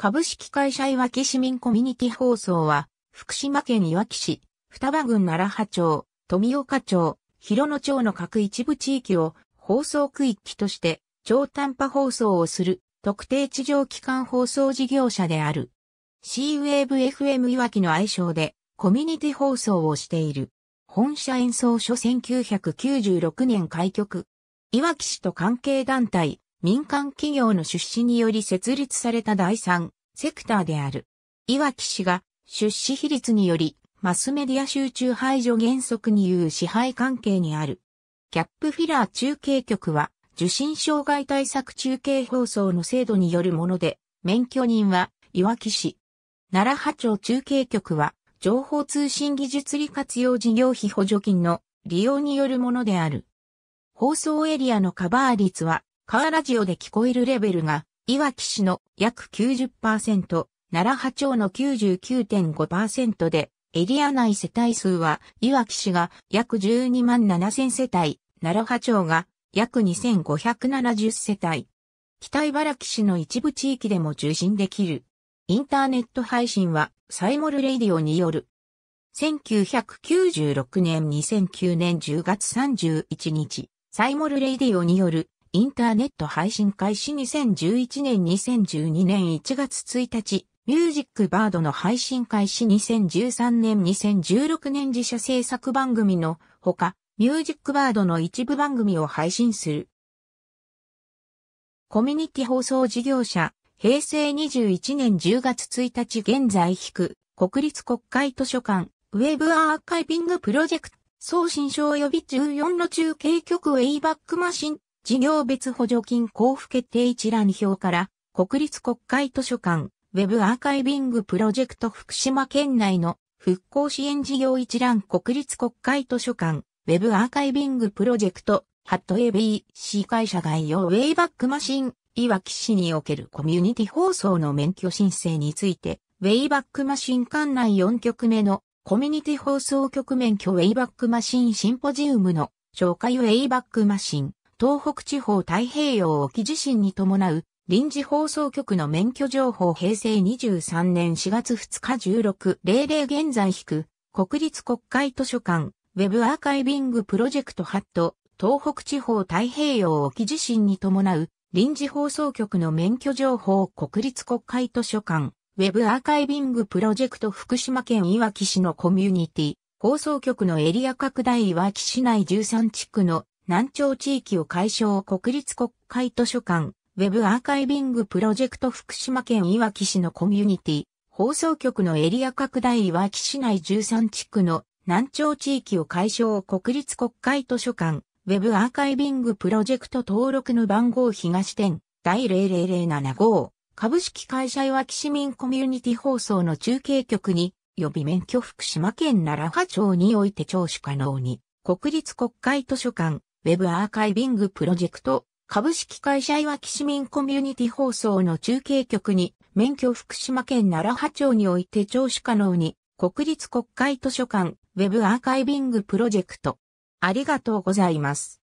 株式会社いわき市民コミュニティ放送は、福島県いわき市、双葉郡奈良波町、富岡町、広野町の各一部地域を放送区域として超短波放送をする特定地上機関放送事業者である。C-Wave FM いわきの愛称でコミュニティ放送をしている。本社演奏所1996年開局。いわき市と関係団体、民間企業の出資により設立された第三セクターである。いわき氏が出資比率によりマスメディア集中排除原則に言う支配関係にある。キャップフィラー中継局は受信障害対策中継放送の制度によるもので、免許人はいわき市。奈良波町中継局は情報通信技術利活用事業費補助金の利用によるものである。放送エリアのカバー率はカーラジオで聞こえるレベルが、いわき市の約90%、奈良波町の99.5%で、エリア内世帯数は、いわき市が約12万7000世帯、奈良波町が約2570世帯。北茨城市の一部地域でも受信できる。インターネット配信は、サイモルレイディオによる。1996年2009年10月31日、サイモルレイディオによるインターネット配信開始2011年2012年1月1日、ミュージックバードの配信開始2013年2016年自社制作番組のほか、ミュージックバードの一部番組を配信する。コミュニティ放送事業者、平成21年10月1日現在引く、国立国会図書館、ウェブアーカイビングプロジェクト、送信書及び14の中継局ウェイバックマシン、事業別補助金交付決定一覧表から国立国会図書館ウェブアーカイビングプロジェクト福島県内の復興支援事業一覧国立国会図書館ウェブアーカイビングプロジェクトハット ABC 会社概要ウェイバックマシンいわき市におけるコミュニティ放送の免許申請についてウェイバックマシン管内4局目のコミュニティ放送局免許ウェイバックマシンシンポジウムの紹介ウェイバックマシン東北地方太平洋沖地震に伴う臨時放送局の免許情報平成23年4月2日16.00現在引く国立国会図書館ウェブアーカイビングプロジェクトハット東北地方太平洋沖地震に伴う臨時放送局の免許情報国立国会図書館ウェブアーカイビングプロジェクト福島県いわき市のコミュニティ放送局のエリア拡大いわき市内13地区の南朝地域を解消国立国会図書館、ウェブアーカイビングプロジェクト福島県いわき市のコミュニティ、放送局のエリア拡大いわき市内13地区の南朝地域を解消国立国会図書館、ウェブアーカイビングプロジェクト登録の番号東店第00075号、株式会社いわき市民コミュニティ放送の中継局に、予備免許福島県奈良波町において聴取可能に、国立国会図書館、Web アーカイビングプロジェクト、株式会社いわき市民コミュニティ放送の中継局に、免許福島県奈良波町において聴取可能に、国立国会図書館、Web アーカイビングプロジェクト。ありがとうございます。